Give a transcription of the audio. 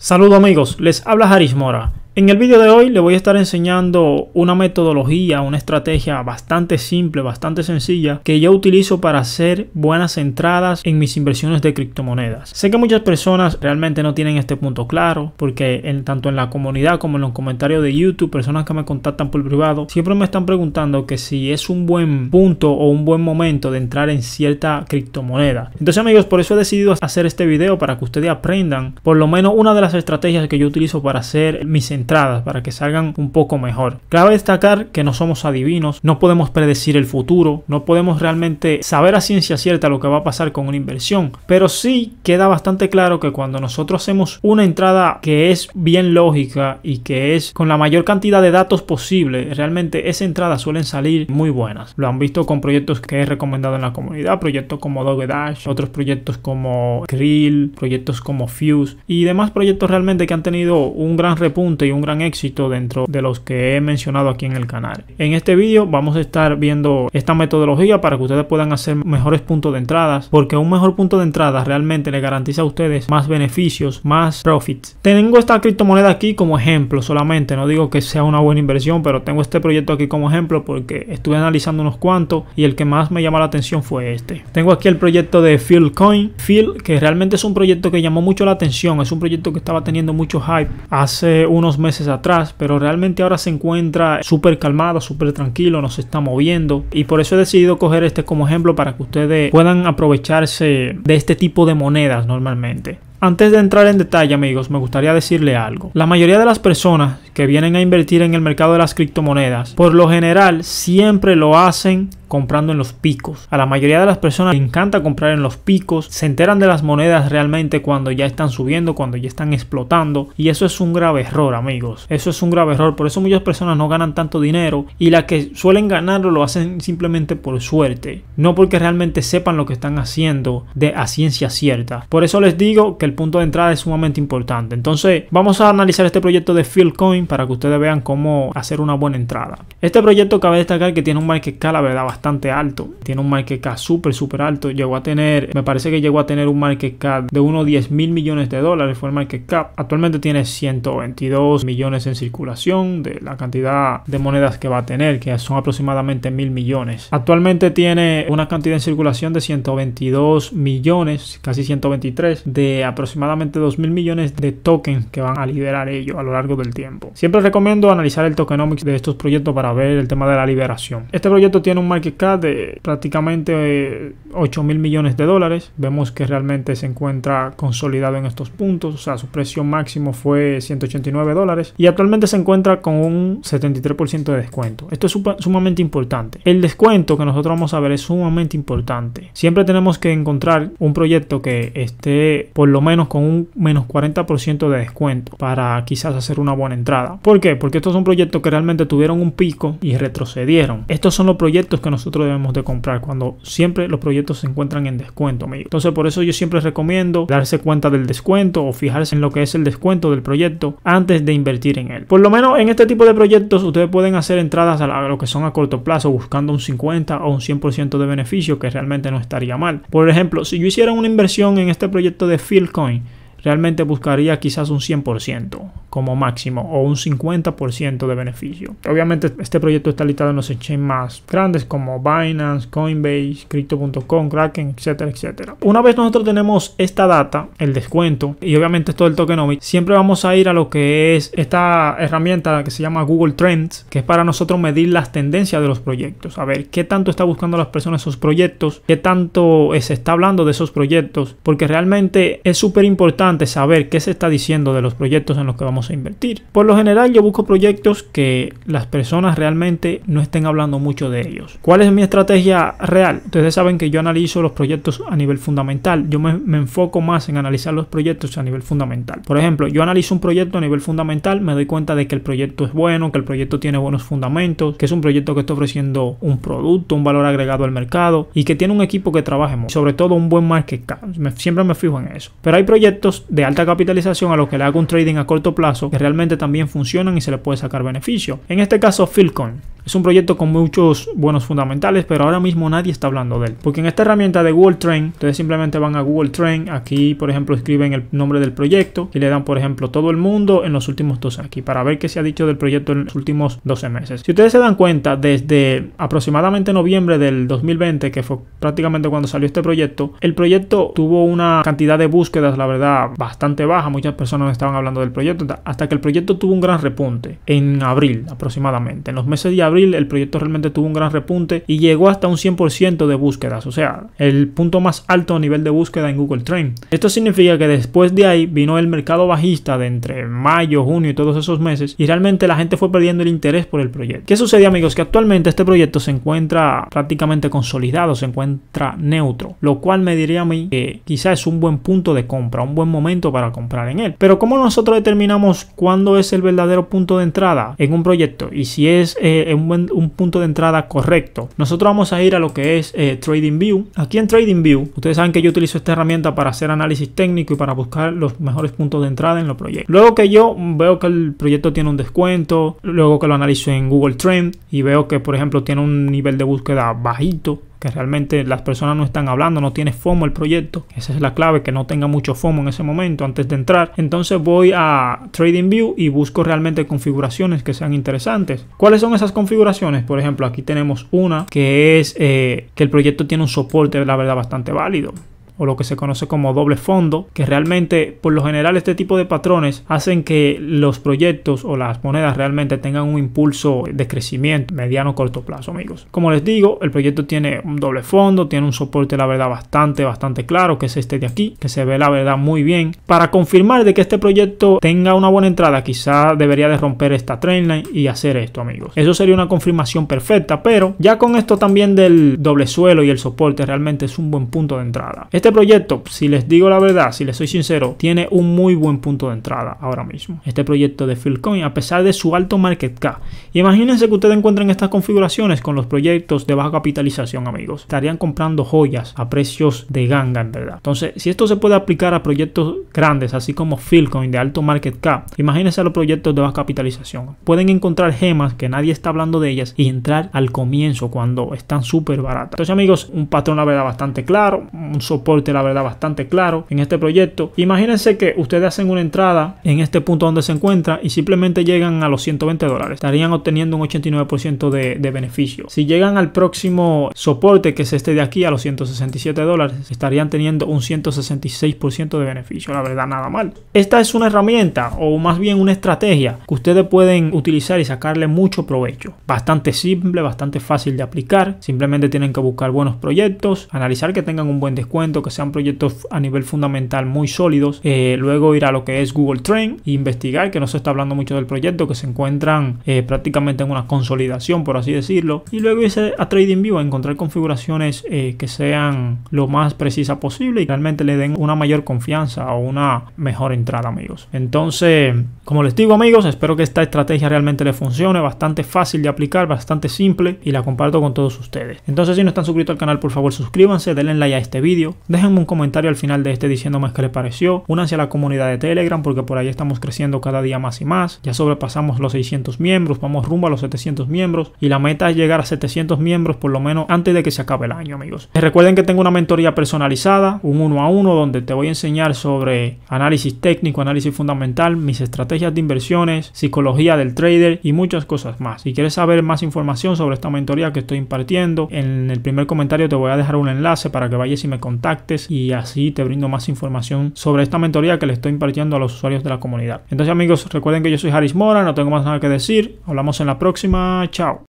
Saludos amigos, les habla Harish Mora. En el vídeo de hoy le voy a estar enseñando una metodología, una estrategia bastante simple, bastante sencilla que yo utilizo para hacer buenas entradas en mis inversiones de criptomonedas. Sé que muchas personas realmente no tienen este punto claro porque tanto en la comunidad como en los comentarios de YouTube, personas que me contactan por privado, siempre me están preguntando que si es un buen punto o un buen momento de entrar en cierta criptomoneda. Entonces amigos, por eso he decidido hacer este video para que ustedes aprendan por lo menos una de las estrategias que yo utilizo para hacer mis entradas para que salgan un poco mejor. Cabe destacar que no somos adivinos, no podemos predecir el futuro, no podemos realmente saber a ciencia cierta lo que va a pasar con una inversión, pero sí queda bastante claro que cuando nosotros hacemos una entrada que es bien lógica y que es con la mayor cantidad de datos posible, realmente esa entrada suelen salir muy buenas. Lo han visto con proyectos que he recomendado en la comunidad, proyectos como Doge Dash, otros proyectos como grill proyectos como Fuse y demás proyectos realmente que han tenido un gran repunte un gran éxito dentro de los que he mencionado aquí en el canal. En este vídeo vamos a estar viendo esta metodología para que ustedes puedan hacer mejores puntos de entradas porque un mejor punto de entrada realmente le garantiza a ustedes más beneficios, más profits. Tengo esta criptomoneda aquí como ejemplo solamente, no digo que sea una buena inversión, pero tengo este proyecto aquí como ejemplo porque estuve analizando unos cuantos y el que más me llama la atención fue este. Tengo aquí el proyecto de Coin, Field que realmente es un proyecto que llamó mucho la atención, es un proyecto que estaba teniendo mucho hype hace unos meses atrás, pero realmente ahora se encuentra súper calmado, súper tranquilo, no se está moviendo y por eso he decidido coger este como ejemplo para que ustedes puedan aprovecharse de este tipo de monedas normalmente. Antes de entrar en detalle amigos, me gustaría decirle algo. La mayoría de las personas que vienen a invertir en el mercado de las criptomonedas, por lo general siempre lo hacen comprando en los picos. A la mayoría de las personas les encanta comprar en los picos, se enteran de las monedas realmente cuando ya están subiendo, cuando ya están explotando y eso es un grave error amigos, eso es un grave error, por eso muchas personas no ganan tanto dinero y las que suelen ganarlo lo hacen simplemente por suerte, no porque realmente sepan lo que están haciendo de a ciencia cierta. Por eso les digo que el punto de entrada es sumamente importante. Entonces vamos a analizar este proyecto de Fieldcoin para que ustedes vean cómo hacer una buena entrada. Este proyecto cabe destacar que tiene un market cap la verdad bastante alto. Tiene un market cap súper, súper alto. Llegó a tener, me parece que llegó a tener un market cap de unos 10 mil millones de dólares fue el market cap. Actualmente tiene 122 millones en circulación de la cantidad de monedas que va a tener, que son aproximadamente mil millones. Actualmente tiene una cantidad en circulación de 122 millones, casi 123, de aproximadamente 2 mil millones de tokens que van a liberar ellos a lo largo del tiempo. Siempre recomiendo analizar el tokenomics de estos proyectos para ver el tema de la liberación. Este proyecto tiene un market cap de prácticamente 8 eh, mil millones de dólares. Vemos que realmente se encuentra consolidado en estos puntos. O sea, su precio máximo fue 189 dólares y actualmente se encuentra con un 73% de descuento. Esto es sumamente importante. El descuento que nosotros vamos a ver es sumamente importante. Siempre tenemos que encontrar un proyecto que esté por lo menos con un menos 40% de descuento para quizás hacer una buena entrada. ¿Por qué? Porque estos son proyectos que realmente tuvieron un pico y retrocedieron. Estos son los proyectos que nosotros debemos de comprar cuando siempre los proyectos se encuentran en descuento, amigo. Entonces por eso yo siempre recomiendo darse cuenta del descuento o fijarse en lo que es el descuento del proyecto antes de invertir en él. Por lo menos en este tipo de proyectos ustedes pueden hacer entradas a lo que son a corto plazo buscando un 50 o un 100% de beneficio que realmente no estaría mal. Por ejemplo, si yo hiciera una inversión en este proyecto de Fieldcoin, realmente buscaría quizás un 100% como máximo o un 50% de beneficio. Obviamente este proyecto está listado en los exchanges más grandes como Binance, Coinbase, Crypto.com, Kraken, etcétera, etcétera. Una vez nosotros tenemos esta data, el descuento y obviamente todo el tokenomics, siempre vamos a ir a lo que es esta herramienta que se llama Google Trends, que es para nosotros medir las tendencias de los proyectos, a ver qué tanto está buscando las personas esos proyectos, qué tanto se está hablando de esos proyectos, porque realmente es súper importante saber qué se está diciendo de los proyectos en los que vamos a invertir. Por lo general yo busco proyectos que las personas realmente no estén hablando mucho de ellos. ¿Cuál es mi estrategia real? Ustedes saben que yo analizo los proyectos a nivel fundamental. Yo me, enfoco más en analizar los proyectos a nivel fundamental. Por ejemplo, yo analizo un proyecto a nivel fundamental, me doy cuenta de que el proyecto es bueno, que el proyecto tiene buenos fundamentos, que es un proyecto que está ofreciendo un producto, un valor agregado al mercado y que tiene un equipo que trabaje sobre todo un buen market cap. siempre me fijo en eso. Pero hay proyectos de alta capitalización a los que le hago un trading a corto plazo que realmente también funcionan y se le puede sacar beneficio. En este caso, Filcoin es un proyecto con muchos buenos fundamentales, pero ahora mismo nadie está hablando de él. Porque en esta herramienta de Google Trend, ustedes simplemente van a Google Trend, aquí por ejemplo escriben el nombre del proyecto y le dan por ejemplo todo el mundo en los últimos 12 aquí para ver qué se ha dicho del proyecto en los últimos 12 meses. Si ustedes se dan cuenta, desde aproximadamente noviembre del 2020, que fue prácticamente cuando salió este proyecto, el proyecto tuvo una cantidad de búsquedas, la verdad, bastante baja. Muchas personas estaban hablando del proyecto hasta que el proyecto tuvo un gran repunte en abril aproximadamente. En los meses de abril el proyecto realmente tuvo un gran repunte y llegó hasta un 100% de búsquedas, o sea, el punto más alto a nivel de búsqueda en Google Trends. Esto significa que después de ahí vino el mercado bajista de entre mayo, junio y todos esos meses y realmente la gente fue perdiendo el interés por el proyecto. ¿Qué sucede amigos? Que actualmente este proyecto se encuentra prácticamente consolidado, se encuentra neutro, lo cual me diría a mí que quizá es un buen punto de compra, un buen momento para comprar en él. Pero ¿cómo nosotros determinamos cuándo es el verdadero punto de entrada en un proyecto? Y si es un eh, un, punto de entrada correcto. Nosotros vamos a ir a lo que es eh, TradingView. Aquí en TradingView, ustedes saben que yo utilizo esta herramienta para hacer análisis técnico y para buscar los mejores puntos de entrada en los proyectos. Luego que yo veo que el proyecto tiene un descuento, luego que lo analizo en Google Trend y veo que, por ejemplo, tiene un nivel de búsqueda bajito, que realmente las personas no están hablando, no tiene FOMO el proyecto. Esa es la clave, que no tenga mucho FOMO en ese momento antes de entrar. Entonces voy a TradingView y busco realmente configuraciones que sean interesantes. ¿Cuáles son esas configuraciones? Por ejemplo, aquí tenemos una que es eh, que el proyecto tiene un soporte, la verdad, bastante válido o lo que se conoce como doble fondo, que realmente por lo general este tipo de patrones hacen que los proyectos o las monedas realmente tengan un impulso de crecimiento mediano corto plazo, amigos. Como les digo, el proyecto tiene un doble fondo, tiene un soporte la verdad bastante bastante claro, que es este de aquí, que se ve la verdad muy bien. Para confirmar de que este proyecto tenga una buena entrada, quizá debería de romper esta trendline y hacer esto, amigos. Eso sería una confirmación perfecta, pero ya con esto también del doble suelo y el soporte realmente es un buen punto de entrada. Este este proyecto, si les digo la verdad, si les soy sincero, tiene un muy buen punto de entrada ahora mismo. Este proyecto de Filcoin, a pesar de su alto market cap. imagínense que ustedes encuentran estas configuraciones con los proyectos de baja capitalización, amigos. Estarían comprando joyas a precios de ganga, en verdad. Entonces, si esto se puede aplicar a proyectos grandes, así como Filcoin de alto market cap, imagínense los proyectos de baja capitalización. Pueden encontrar gemas que nadie está hablando de ellas y entrar al comienzo cuando están súper baratas. Entonces, amigos, un patrón, la verdad, bastante claro, un soporte la verdad, bastante claro en este proyecto. Imagínense que ustedes hacen una entrada en este punto donde se encuentra y simplemente llegan a los 120 dólares. Estarían obteniendo un 89% de, de beneficio. Si llegan al próximo soporte, que es este de aquí, a los 167 dólares, estarían teniendo un 166% de beneficio. La verdad, nada mal. Esta es una herramienta o más bien una estrategia que ustedes pueden utilizar y sacarle mucho provecho. Bastante simple, bastante fácil de aplicar. Simplemente tienen que buscar buenos proyectos, analizar que tengan un buen descuento, sean proyectos a nivel fundamental muy sólidos. Eh, luego ir a lo que es Google Trend. e investigar, que no se está hablando mucho del proyecto, que se encuentran eh, prácticamente en una consolidación, por así decirlo. Y luego irse a TradingView a encontrar configuraciones eh, que sean lo más precisa posible y realmente le den una mayor confianza o una mejor entrada, amigos. Entonces, como les digo, amigos, espero que esta estrategia realmente le funcione. Bastante fácil de aplicar, bastante simple y la comparto con todos ustedes. Entonces, si no están suscritos al canal, por favor suscríbanse, denle like a este vídeo, Déjenme un comentario al final de este diciéndome qué les pareció. Únanse a la comunidad de Telegram porque por ahí estamos creciendo cada día más y más. Ya sobrepasamos los 600 miembros, vamos rumbo a los 700 miembros y la meta es llegar a 700 miembros por lo menos antes de que se acabe el año, amigos. Eh, recuerden que tengo una mentoría personalizada, un uno a uno, donde te voy a enseñar sobre análisis técnico, análisis fundamental, mis estrategias de inversiones, psicología del trader y muchas cosas más. Si quieres saber más información sobre esta mentoría que estoy impartiendo, en el primer comentario te voy a dejar un enlace para que vayas y me contactes y así te brindo más información sobre esta mentoría que le estoy impartiendo a los usuarios de la comunidad. Entonces amigos, recuerden que yo soy Haris Mora, no tengo más nada que decir, hablamos en la próxima, chao.